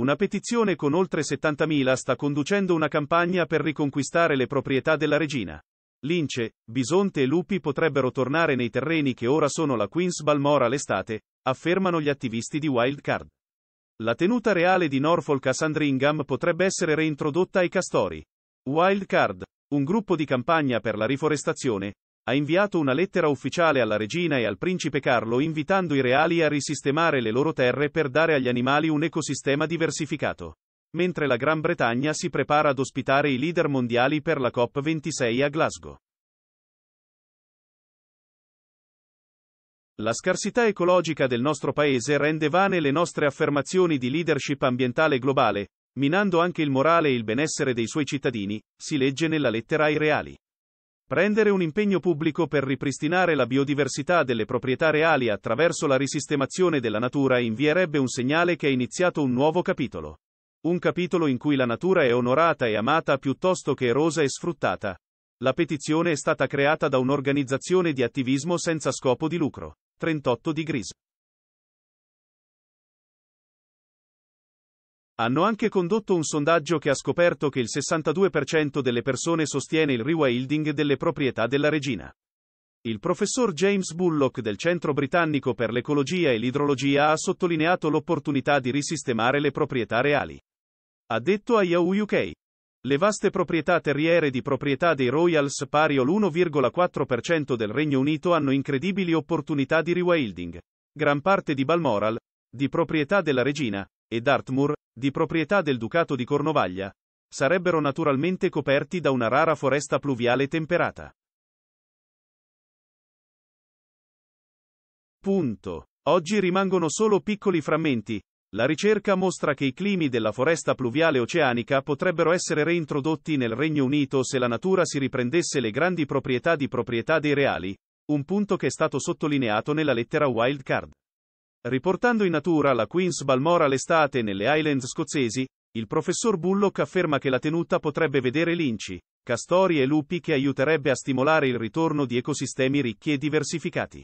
Una petizione con oltre 70.000 sta conducendo una campagna per riconquistare le proprietà della regina. Lince, bisonte e lupi potrebbero tornare nei terreni che ora sono la Queens Balmora l'estate, affermano gli attivisti di Wildcard. La tenuta reale di Norfolk a Sandringham potrebbe essere reintrodotta ai castori. Wildcard, un gruppo di campagna per la riforestazione, ha inviato una lettera ufficiale alla regina e al principe Carlo invitando i reali a risistemare le loro terre per dare agli animali un ecosistema diversificato. Mentre la Gran Bretagna si prepara ad ospitare i leader mondiali per la COP26 a Glasgow. La scarsità ecologica del nostro paese rende vane le nostre affermazioni di leadership ambientale globale, minando anche il morale e il benessere dei suoi cittadini, si legge nella lettera ai reali. Prendere un impegno pubblico per ripristinare la biodiversità delle proprietà reali attraverso la risistemazione della natura invierebbe un segnale che è iniziato un nuovo capitolo. Un capitolo in cui la natura è onorata e amata piuttosto che erosa e sfruttata. La petizione è stata creata da un'organizzazione di attivismo senza scopo di lucro. 38 di Gris. Hanno anche condotto un sondaggio che ha scoperto che il 62% delle persone sostiene il rewilding delle proprietà della regina. Il professor James Bullock del Centro Britannico per l'Ecologia e l'Idrologia ha sottolineato l'opportunità di risistemare le proprietà reali. Ha detto a Yahoo UK. Le vaste proprietà terriere di proprietà dei Royals pari all'1,4% del Regno Unito hanno incredibili opportunità di rewilding. Gran parte di Balmoral, di proprietà della regina, e Dartmoor, di proprietà del Ducato di Cornovaglia, sarebbero naturalmente coperti da una rara foresta pluviale temperata. Punto. Oggi rimangono solo piccoli frammenti. La ricerca mostra che i climi della foresta pluviale oceanica potrebbero essere reintrodotti nel Regno Unito se la natura si riprendesse le grandi proprietà di proprietà dei reali, un punto che è stato sottolineato nella lettera Wildcard. Riportando in natura la Queen's Balmora l'estate nelle Highlands scozzesi, il professor Bullock afferma che la tenuta potrebbe vedere linci, castori e lupi che aiuterebbe a stimolare il ritorno di ecosistemi ricchi e diversificati.